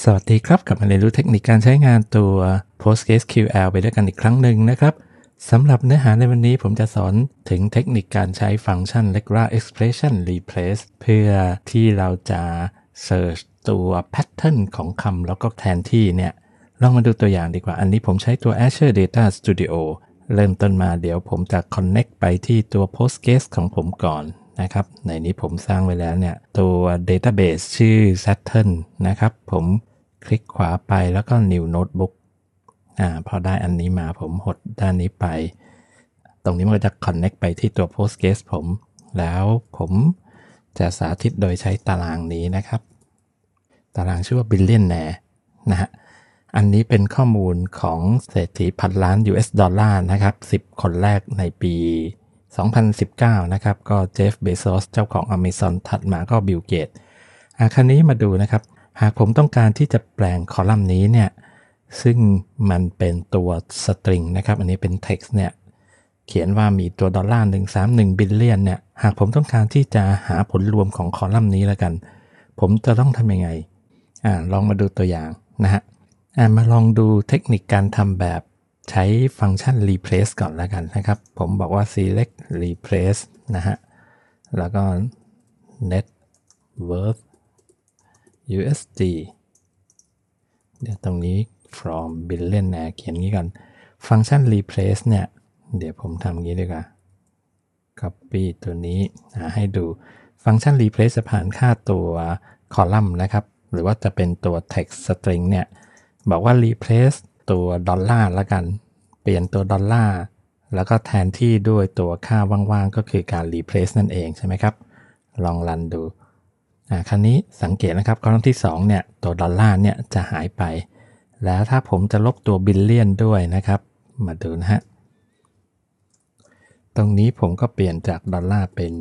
สวัสดีครับกลับมาเรียนรู้เทคนิคการใช้งานตัว PostgreSQL ไปด้วยกันอีกครั้งหนึ่งนะครับสำหรับเนื้อหาในวันนี้ผมจะสอนถึงเทคนิคการใช้ฟังก์ชัน regular expression replace เพื่อที่เราจะ search ตัว pattern ของคำแล้วก็แทนที่เนี่ยลองมาดูตัวอย่างดีกว่าอันนี้ผมใช้ตัว Azure Data Studio เริ่มต้นมาเดี๋ยวผมจะ connect ไปที่ตัว Postgres ของผมก่อนนะครับในนี้ผมสร้างไว้แล้วเนี่ยตัว Database ชื่อ Saturn นะครับผมคลิกขวาไปแล้วก็ New Notebook อ่าพอได้อันนี้มาผมหดด้านนี้ไป ตรงนี้มันจะ connect ไปที่ตัว Postgres ผมแล้วผมจะสาธิตโดยใช้ตารางนี้นะครับ ตารางชื่อว่า Billionaire นะฮะอันนี้เป็นข้อมูลของเศรษฐีพันล้าน US ดอลลาร์นะครับ 10 คนแรกในปี2019 นะครับ ก็เจฟเบซอสเจ้าของ Amazon ถัดมาก็บิลเกตอาคันนี้มาดูนะครับ หากผมต้องการที่จะแปลงคอลัมน์นี้เนี่ย ซึ่งมันเป็นตัวสตริงนะครับ อันนี้เป็น text เนี่ย เขียนว่ามีตัวดอลลาร์ 131 บิลเลียนเนี่ย หากผมต้องการที่จะหาผลรวมของคอลัมน์นี้แล้วกัน ผมจะต้องทำยังไง อ่าลองมาดูตัวอย่างนะฮะอ่ามาลองดูเทคนิคการทำแบบใช้ฟังก์ชัน replace ก่อนแล้วกันนะครับ ผมบอกว่า select replace นะฮะ แล้วก็ net worth USD เดี๋ยวตรงนี้ from billion นะเขียนงี้ก่อนฟังก์ชัน replace เนี่ย เดี๋ยวผมทำงี้ดีกว่า copy ตัวนี้ให้ดู ฟังก์ชัน replace จะผ่านค่าตัวคอลัมน์นะครับ หรือว่าจะเป็นตัว text string เนี่ย บอกว่า replace ตัวดอลลาร์ละกันเปลี่ยนตัวดอลลาร์แล้วก็แทนที่ด้วยตัวค่าว่างๆ ก็คือการ replace นั่นเองใช่ไหมครับลองรันดูอ่าครั้นี้สังเกตนะครับคอัที่2เนี่ยตัวดอลลาร์เนี่ยจะหายไป แล้วถ้าผมจะลบตัวบิลเลียนด้วยนะครับมาดูนะฮะตรงนี้ผมก็เปลี่ยนจากดอลลาร์เป็น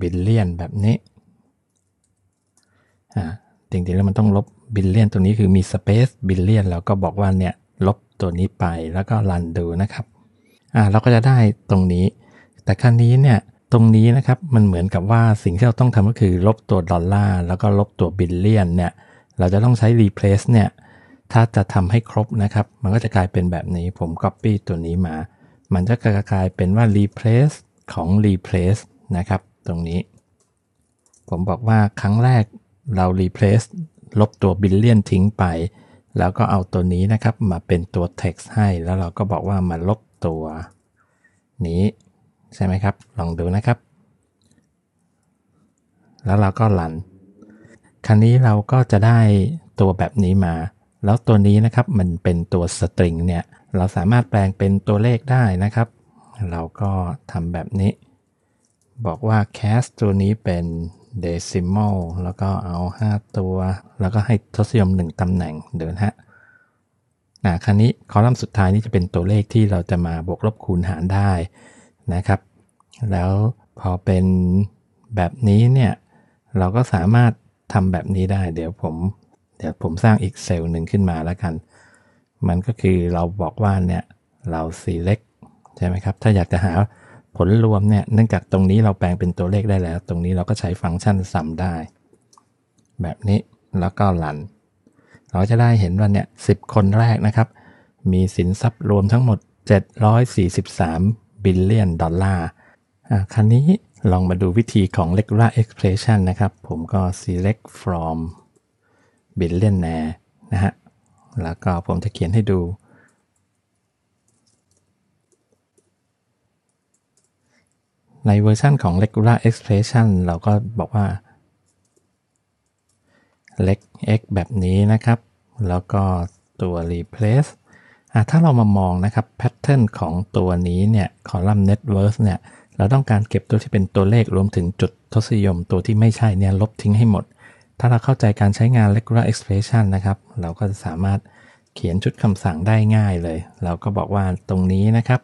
บิลเลียนแบบนี้อ่าจริงๆแล้วมันต้องลบบิลเลียนตัวนี้คือมีสเปซบิลเลียนแล้วก็บอกว่าเนี่ยตัวนี้ไปแล้วก็รันดูนะครับ อ่าเราก็จะได้ตรงนี้ แต่ครั้งนี้เนี่ย ตรงนี้นะครับมันเหมือนกับว่าสิ่งที่เราต้องทำก็คือลบตัวดอลลาร์แล้วก็ลบตัวบิลเลียนเนี่ยเราจะต้องใช้ replace เนี่ยถ้าจะทำให้ครบนะครับ มันก็จะกลายเป็นแบบนี้ผม copy ตัวนี้มา มันจะกลายเป็นว่า replace ของ replace นะครับตรงนี้ ผมบอกว่าครั้งแรกเรา replace ลบตัวบิลเลียนทิ้งไปแล้วก็เอาตัวนี้นะครับ มาเป็นตัว text ให้ แล้วเราก็บอกว่ามาลบตัวนี้ ใช่ไหมครับ ลองดูนะครับ แล้วเราก็ลัน ครั้นี้เราก็จะได้ตัวแบบนี้มา แล้วตัวนี้นะครับมันเป็นตัวสตริงเนี่ยเราสามารถแปลงเป็นตัวเลขได้นะครับ เราก็ทำแบบนี้ บอกว่า cast ตัวนี้เป็น decimal แล้วก็เอา 5 ตัว แล้วก็ให้ทศนิยม 1 ตำแหน่งเดินะฮะนะคราวนี้คอลัมน์สุดท้ายนี่จะเป็นตัวเลขที่เราจะมาบวกลบคูณหารได้นะครับ แล้วพอเป็นแบบนี้เนี่ย เราก็สามารถทำแบบนี้ได้เดี๋ยวผมเดี๋ยวผมสร้างอีกเซลล์หนึ่งขึ้นมาแล้วกัน มันก็คือเราบอกว่าเนี่ย เรา select ใช่ไหมครับ ถ้าอยากจะหาผลรวมเนี่ยเนื่องจากตรงนี้เราแปลงเป็นตัวเลขได้แล้ว ตรงนี้เราก็ใช้ฟังก์ชันสัมได้ แบบนี้แล้วก็หลัน เราจะได้เห็นว่าเนี่ยสิคนแรกนะครับ มีสินทรัพย์รวมทั้งหมด 743 บิลเลียนดอลลาร์คราวนี้ลองมาดูวิธีของ regular expression นะครับ ผมก็ select from billionaire นะฮะแล้วก็ผมจะเขียนให้ดูในเวอร์ชันของ regular expression เราก็บอกว่า leg x แบบนี้นะครับ แล้วก็ตัว replace ถ้าเรามามองนะครับ pattern ของตัวนี้เนี่ย column net worth เนี่ย เราต้องการเก็บตัวที่เป็นตัวเลขรวมถึงจุดทศนิยมตัวที่ไม่ใช่เนี่ยลบทิ้งให้หมด ถ้าเราเข้าใจการใช้งาน regular expression นะครับ เราก็จะสามารถเขียนชุดคำสั่งได้ง่ายเลย เราก็บอกว่าตรงนี้นะครับ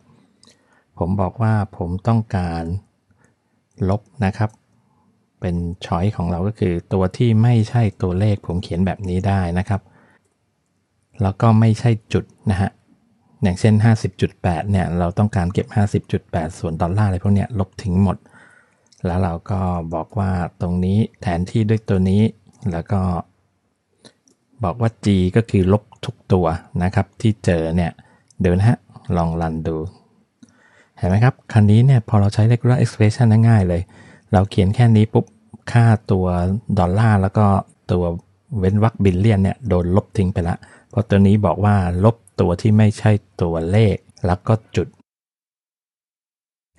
ผมบอกว่าผมต้องการลบนะครับ เป็นช้อยของเราก็คือตัวที่ไม่ใช่ตัวเลข ผมเขียนแบบนี้ได้นะครับแล้วก็ไม่ใช่จุดนะฮะอย่างเช่น 50.8เนี่ยเราต้องการเก็บ 50.8 ส่วนดอลลาร์อะไรพวกเนี้ยลบทิ้งหมด แล้วเราก็บอกว่าตรงนี้แทนที่ด้วยตัวนี้แล้วก็บอกว่า g ก็คือลบทุกตัวนะครับ ที่เจอเนี่ยเดี๋ยวนะฮะลองรันดูห็นไหมครับคันนี้เนี่ยพอเราใช้ regular expression ง่ายเลย เราเขียนแค่นี้ปุ๊บค่าตัวดอลลาร์แล้วก็ตัวเว้นวรรคบิลเลียนเนี่ยโดนลบทิ้งไปละเพราะตัวนี้บอกว่าลบตัวที่ไม่ใช่ตัวเลขแล้วก็จุด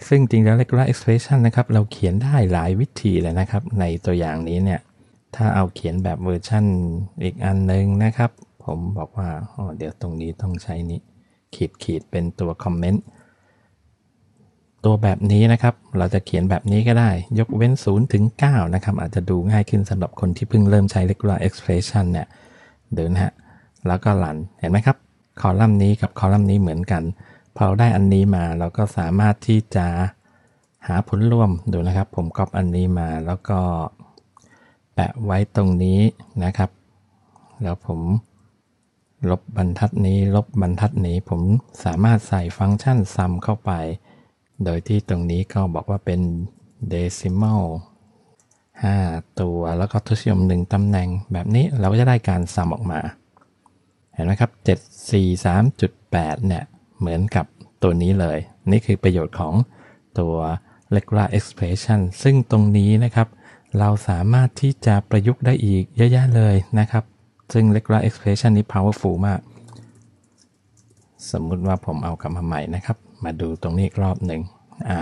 ซึ่งจริงแล้ว regular expression นะครับเราเขียนได้หลายวิธีเลยนะครับ ในตัวอย่างนี้เนี่ย ถ้าเอาเขียนแบบเวอร์ชั่นอีกอันนึงนะครับ ผมบอกว่าอ๋อเดี๋ยวตรงนี้ต้องใช้นี้ ขีดขีดเป็นตัวคอมเมนต์ตัวแบบนี้นะครับเราจะเขียนแบบนี้ก็ได้ ยกเว้น 0 ถึง 9 นะครับอาจจะดูง่ายขึ้นสำหรับคนที่เพิ่งเริ่มใช้ regular expression เนี่ยเดินฮะแล้วก็หลันเห็นไหมครับคอลัมน์นี้กับคอลัมน์นี้เหมือนกันพอเราได้อันนี้มาเราก็สามารถที่จะหาผลรวมดูนะครับ ผมก๊อปอันนี้มาแล้วก็ แปะไว้ตรงนี้นะครับ แล้วผมลบบรรทัดนี้ ลบบรรทัดนี้ ผมสามารถใส่ฟังก์ชันซัมเข้าไปโดยที่ตรงนี้เขาบอกว่าเป็น decimal 5 ตัวแล้วก็ทศนิยม1ตำแหน่งแบบนี้เราก็จะได้การซ้ำออกมา เห็นไหมครับ 743.8 เนี่ย เหมือนกับตัวนี้เลย นี่คือประโยชน์ของตัว regular expression ซึ่งตรงนี้นะครับ เราสามารถที่จะประยุกต์ได้อีกเยอะแยะเลยนะครับ ซึ่ง regular expression นี้ powerful มาก สมมุติว่าผมเอากลับมาใหม่นะครับมาดูตรงนี้อีกรอบหนึ่งอ่า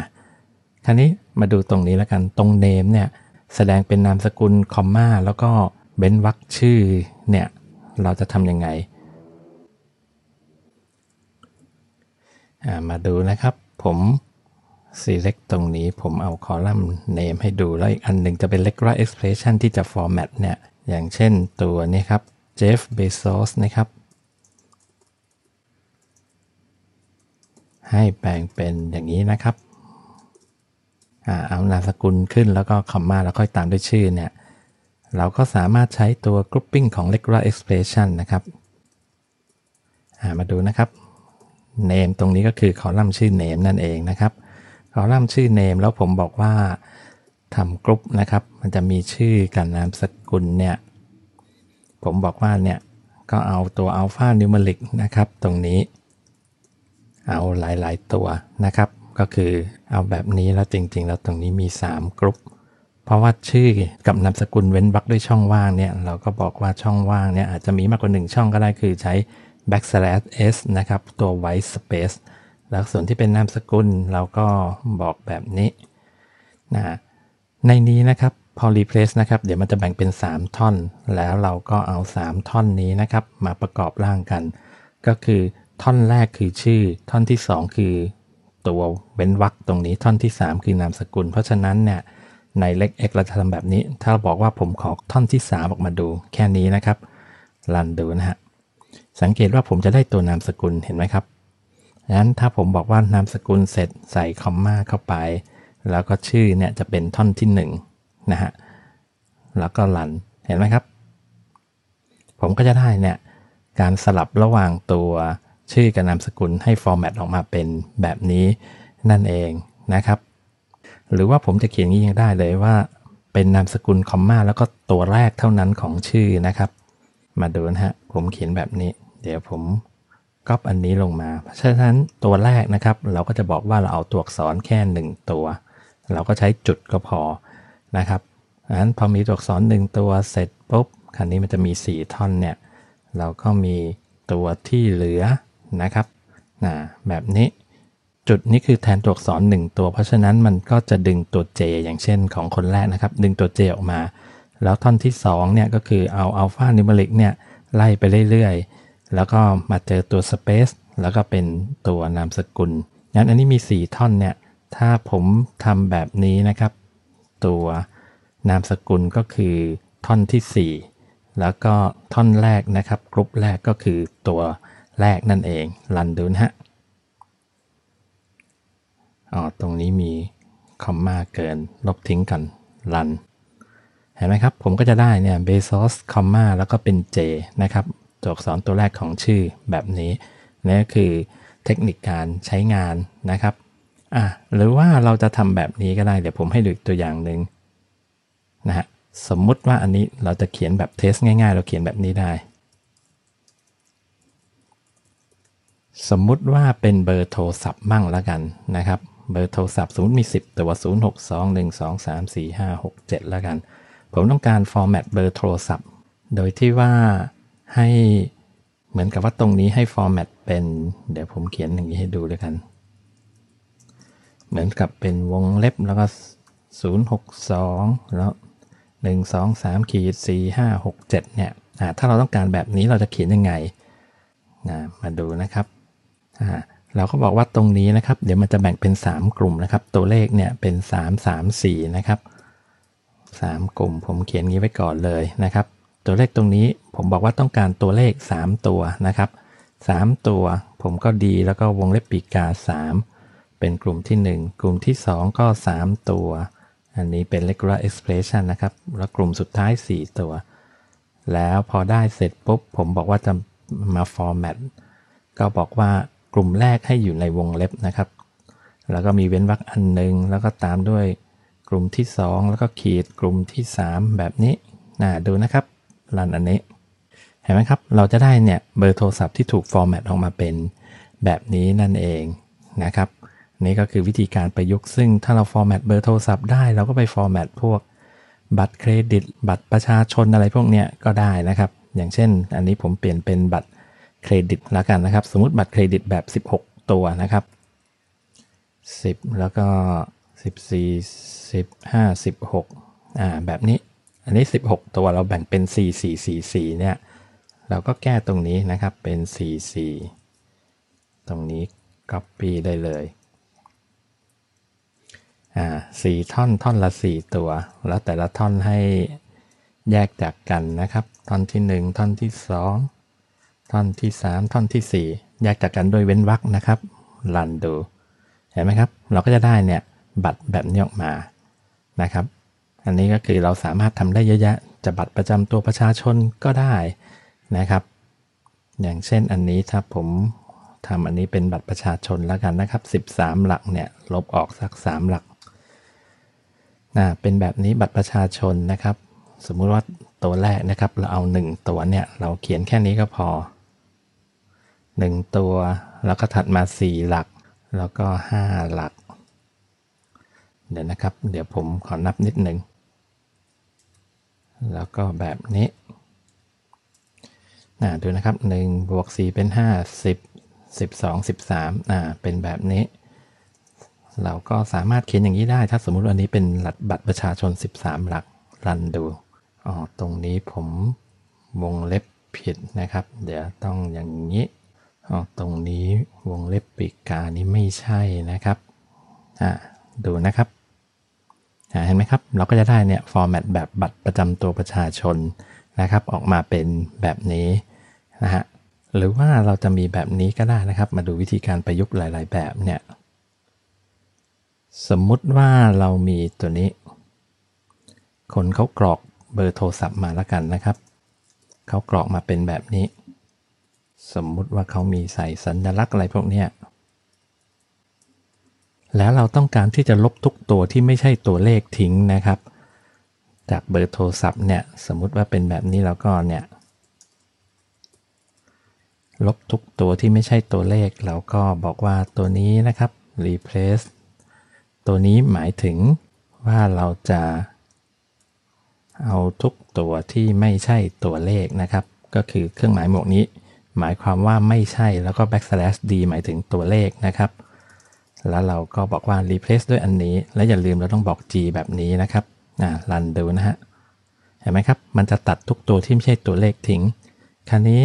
คราวนี้มาดูตรงนี้แล้วกัน ตรงเนมเนี่ย แสดงเป็นนามสกุล คอมมาแล้วก็เบ้นวักชื่อ เนี่ย เราจะทำยังไงมาดูนะครับ ผม select ตรงนี้ ผมเอาคอลัมน์ name ให้ดู แล้วอีกอันหนึ่งจะเป็น regular expression ที่จะ format เนี่ย อย่างเช่นตัวนี้ครับ Jeff Bezos นะครับให้แปลงเป็นอย่างนี้นะครับเอานามสกุลขึ้นแล้วก็คอมมาแล้วค่อยตามด้วยชื่อเนี่ย เราก็สามารถใช้ตัว grouping ของ regular expression นะครับ มาดูนะครับ name ตรงนี้ก็คือคอลัมน์ชื่อ name นั่นเองนะครับคอลัมน์ชื่อ name แล้วผมบอกว่าทำกรุ๊ปนะครับ มันจะมีชื่อกับนามสกุลเนี่ย ผมบอกว่าเนี่ยก็เอาตัว alpha numeric นะครับตรงนี้เอาหลายๆตัวนะครับ ก็คือเอาแบบนี้แล้วจริง ๆ แล้วตรงนี้มี 3 กรุ๊ป เพราะว่าชื่อกับนามสกุลเว้นวรรกด้วยช่องว่างเนี่ย เราก็บอกว่าช่องว่างเนี่ยอาจจะมีมากกว่า 1 ช่องก็ได้ คือใช้ backslash s นะครับ ตัว white space แล้วส่วนที่เป็นนามสกุลเราก็บอกแบบนี้นะในนี้นะครับพอ replace นะครับ เดี๋ยวมันจะแบ่งเป็น 3 ท่อน แล้วเราก็เอา 3 ท่อนนี้นะครับ มาประกอบร่างกัน ก็คือท่อนแรกคือชื่อท่อนที่สองคือตัวเว้นวรรคตรงนี้ท่อนที่สามคือนามสกุล เพราะฉะนั้นเนี่ยในเล็กกเราจะทำแบบนี้ ถ้าบอกว่าผมขอท่อนที่สามออกมาดูแค่นี้นะครับรันดูนะฮะสังเกตว่าผมจะได้ตัวนามสกุลเห็นไหมครับงั้นถ้าผมบอกว่านามสกุลเสร็จใส่คอมมาเข้าไป แล้วก็ชื่อเนี่ยจะเป็นท่อนที่หนะฮะแล้วก็รันเห็นไหมครับ ผมก็จะได้เนี่ยการสลับระหว่างตัวชื่อกับนามสกุลให้ฟอร์แมตออกมาเป็นแบบนี้นั่นเองนะครับ หรือว่าผมจะเขียนงี้ยังได้เลยว่าเป็นนามสกุลคอมมาแล้วก็ตัวแรกเท่านั้นของชื่อนะครับ มาดูนะฮะผมเขียนแบบนี้ เดี๋ยวผมก๊อปอันนี้ลงมาเพราะฉะนั้นตัวแรกนะครับ เราก็จะบอกว่าเราเอาตัวอักษรแค่1ตัว เราก็ใช้จุดก็พอนะครับงั้นพอมีตัวอักษร1ตัวเสร็จปุ๊บคันนี้มันจะมี 4ท่อนเนี่ยเราก็มีตัวที่เหลือนะครับนะแบบนี้ จุดนี้คือแทนตัวอักษร1 ตัว เพราะฉะนั้นมันก็จะดึงตัว J อย่างเช่นของคนแรกนะครับ ดึงตัว J ออกมา แล้วท่อนที่2เนี่ยก็คือเอาอัลฟานิมเมริกเนี่ยไล่ไปเรื่อยๆ แล้วก็มาเจอตัว Space แล้วก็เป็นตัวนามสกุล งั้นอันนี้มี 4 ท่อนเนี่ย ถ้าผมทำแบบนี้นะครับ ตัวนามสกุลก็คือท่อนที่ 4 แล้วก็ท่อนแรกนะครับกรุ๊ปแรกก็คือตัวแรกนั่นเองลันดูนะฮะอ๋อตรงนี้มี คอมมาเกินลบทิ้งกันลันเห็นไหมครับ ผมก็จะได้ เนี่ยเบซอสคอมมาแล้วก็เป็น J นะครับตัวอักษรตัวแรกของชื่อแบบนี้นี่คือเทคนิคการใช้งานนะครับ อ่ะ หรือว่าเราจะทำแบบนี้ก็ได้ เดี๋ยวผมให้ดูตัวอย่างหนึ่งนะฮะสมมุติว่าอันนี้เราจะเขียนแบบเทสง่ายๆ เราเขียนแบบนี้ได้สมมุติว่าเป็นเบอร์โทรศัพท์มั่งละกันนะครับ เบอร์โทรศัพท์0มี 10ตัว0621234567แล้วกัน ผมต้องการฟอร์แมตเบอร์โทรศัพท์โดยที่ว่าให้เหมือนกับว่าตรงนี้ให้ฟอร์แมตเป็น เดี๋ยวผมเขียนอย่างนี้ให้ดูดล้วกัน เหมือนกับเป็นวงเล็บแล้วก็ 062 แล้ว 1 2 3ขีด4 5 6 7 เนี่ยถ้าเราต้องการแบบนี้เราจะเขียนยังไงมาดูนะครับเราก็บอกว่าตรงนี้นะครับ เดี๋ยวมันจะแบ่งเป็น 3 กลุ่มนะครับตัวเลขเนี่ยเป็น 3 3 4นะครับ3 กลุ่ม ผมเขียนงี้ไว้ก่อนเลยนะครับตัวเลขตรงนี้ผมบอกว่าต้องการตัวเลข 3 ตัวนะครับ3ตัวผมก็ดีแล้วก็วงเล็บปีกา3 เป็นกลุ่มที่ 1 กลุ่มที่2ก็3 ตัว อันนี้เป็น regular expression นะครับแล้วกลุ่มสุดท้าย 4 ตัว แล้วพอได้เสร็จปุ๊บผมบอกว่าจะมา format ก็บอกว่ากลุ่มแรกให้อยู่ในวงเล็บนะครับ แล้วก็มีเว้นวรรคอันหนึ่งแล้วก็ตามด้วยกลุ่มที่ 2 แล้วก็ขีดกลุ่มที่ 3 แบบนี้นาดูนะครับรันอันนี้ เห็นไหมครับ เราจะได้เนี่ยเบอร์โทรศัพท์ที่ถูกฟอร์แมตออกมาเป็นแบบนี้นั่นเองนะครับ นี่ก็คือวิธีการประยุกต์ซึ่ง ถ้าเราฟอร์แมตเบอร์โทรศัพท์ได้เราก็ไปฟอร์แมตพวกบัตรเครดิต บัตรประชาชนอะไรพวกเนี้ยก็ได้นะครับ อย่างเช่น อันนี้ผมเปลี่ยนเป็นบัตรเครดิตแล้วกันนะครับ สมมติบัตรเครดิตแบบ 16 ตัวนะครับ 10 แล้วก็ 14 15 16อ่าแบบนี้อันนี้ 16 ตัวเราแบ่งเป็น 4 4 4 4เนี่ยเราก็แก้ตรงนี้นะครับเป็น 4 4 ตรงนี้ Copy ได้เลยอ่าสี่ท่อนท่อนละ 4 ตัว แล้วแต่ละท่อนให้แยกจากกันนะครับท่อนที่ 1 ท่อนที่ 2ท่อนที่สามท่อนที่สี่แยกจากกันด้วยเว้นวรรคนะครับรันดูเห็นไหมครับ เราก็จะได้เนี่ยบัตรแบบนี้ออกมานะครับ อันนี้ก็คือเราสามารถทำได้เยอะๆจะบัตรประจำตัวประชาชนก็ได้นะครับ อย่างเช่นอันนี้ถ้าผมทำอันนี้เป็นบัตรประชาชนแล้วกันนะครับ 13 หลักเนี่ยลบออกสัก 3 หลักนะเป็นแบบนี้บัตรประชาชนนะครับ สมมุติว่าตัวแรกนะครับ เราเอา 1 ตัวเนี่ยเราเขียนแค่นี้ก็พอหนึ่งตัวแล้วก็ถัดมาสี่หลัก แล้วก็ห้าหลัก เดี๋ยวนะครับเดี๋ยวผมขอนับนิดหนึ่ง แล้วก็แบบนี้นะดูนะครับ1บวก4 เป็น 5 10 12 13อ่าเป็นแบบนี้ เราก็สามารถเขียนอย่างนี้ได้ ถ้าสมมุติวันนี้เป็นหลักบัตรประชาชน 13 หลักรันดูอ๋อตรงนี้ผมวงเล็บผิดนะครับ เดี๋ยวต้องอย่างนี้ตรงนี้วงเล็บปีกกา นี้ไม่ใช่นะครับ ดูนะครับ เห็นไหมครับ เราก็จะได้เนี่ยฟอร์แมตแบบบัตรประจำตัวประชาชนนะครับออกมาเป็นแบบนี้นะฮะ หรือว่าเราจะมีแบบนี้ก็ได้นะครับ มาดูวิธีการประยุกต์หลาย ๆ แบบเนี่ย สมมุติว่าเรามีตัวนี้ คนเขากรอกเบอร์โทรศัพท์มาแล้วกันนะครับ เขากรอกมาเป็นแบบนี้สมมุติว่าเขามีใส่สัญลักษณ์อะไรพวกเนี้ย แล้วเราต้องการที่จะลบทุกตัวที่ไม่ใช่ตัวเลขทิ้งนะครับ จากเบอร์โทรศัพท์เนี่ย สมมุติว่าเป็นแบบนี้แล้วก็เนี่ย ลบทุกตัวที่ไม่ใช่ตัวเลขเราก็บอกว่าตัวนี้นะครับ replace ตัวนี้หมายถึงว่าเราจะเอาทุกตัวที่ไม่ใช่ตัวเลขนะครับ ก็คือเครื่องหมายหมวกนี้หมายความว่าไม่ใช่แล้วก็ backslash d หมายถึงตัวเลขนะครับ แล้วเราก็บอกว่า replace ด้วยอันนี้ และอย่าลืมเราต้องบอก g แบบนี้นะครับอ่ารันดูนะฮะ เห็นไหมครับ มันจะตัดทุกตัวที่ไม่ใช่ตัวเลขทิ้ง คราวนี้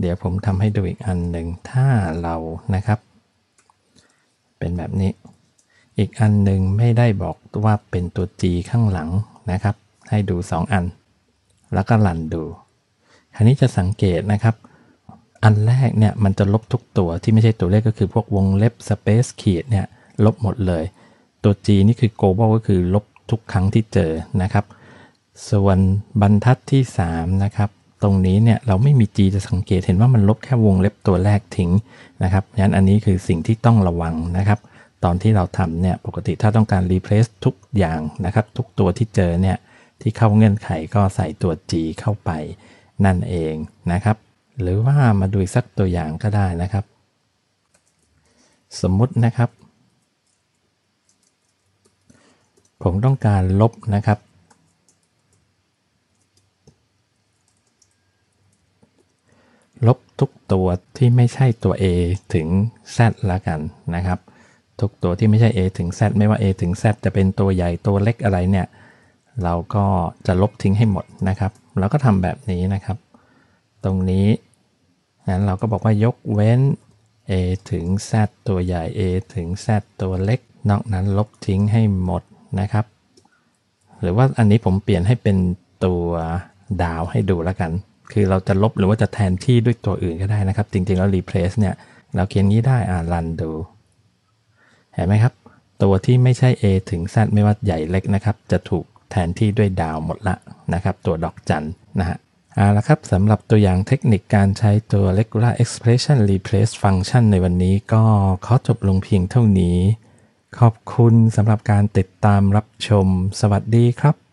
เดี๋ยวผมทำให้ดูอีกอันหนึ่ง ถ้าเรานะครับ เป็นแบบนี้ อีกอันหนึ่งไม่ได้บอกว่าเป็นตัว G ข้างหลังนะครับ ให้ดู 2 อัน แล้วก็ลันดู คราวนี้จะสังเกตนะครับอันแรกเนี่ยมันจะลบทุกตัวที่ไม่ใช่ตัวเลขก็คือพวกวงเล็บ space ขีดเนี่ยลบหมดเลย ตัว G นี่คือ global ก็คือลบทุกครั้งที่เจอนะครับ ส่วนบรรทัดที่3นะครับตรงนี้เนี่ยเราไม่มี G จะสังเกตเห็นว่ามันลบแค่วงเล็บตัวแรกทิ้งนะครับงนั้นอันนี้คือสิ่งที่ต้องระวังนะครับ ตอนที่เราทำเนี่ยปกติถ้าต้องการ replace ทุกอย่างนะครับ ทุกตัวที่เจอเนี่ยที่เข้าเงื่อนไขก็ใส่ตัว G เข้าไปนั่นเองนะครับหรือว่ามาดูอีกสักตัวอย่างก็ได้นะครับ สมมุตินะครับ ผมต้องการลบนะครับ ลบทุกตัวที่ไม่ใช่ตัว A ถึง Z ละกันนะครับ ทุกตัวที่ไม่ใช่ A ถึง Z ไม่ว่า A ถึง Z จะเป็นตัวใหญ่ตัวเล็กอะไรเนี่ย เราก็จะลบทิ้งให้หมดนะครับ เราก็ทำแบบนี้นะครับตรงนี้นั้นเราก็บอกว่ายกเว้น a ถึง z ตัวใหญ่ a ถึง z ตัวเล็ก นอกนั้นลบทิ้งให้หมดนะครับ หรือว่าอันนี้ผมเปลี่ยนให้เป็นตัวดาวให้ดูแล้วกัน คือเราจะลบหรือว่าจะแทนที่ด้วยตัวอื่นก็ได้นะครับ จริงๆแล้ว replace เนี่ยเราเขียนนี้ได้อ่ารันดูเห็นไหมครับตัวที่ไม่ใช่ a ถึง z ไม่ว่าใหญ่เล็กนะครับ จะถูกแทนที่ด้วยดาวหมดละนะครับ ตัวดอกจันนะฮะเอาละครับสำหรับตัวอย่างเทคนิคการใช้ตัว regular expression replace function ในวันนี้ก็ ขอจบลงเพียงเท่านี้ ขอบคุณสำหรับการติดตามรับชมสวัสดีครับ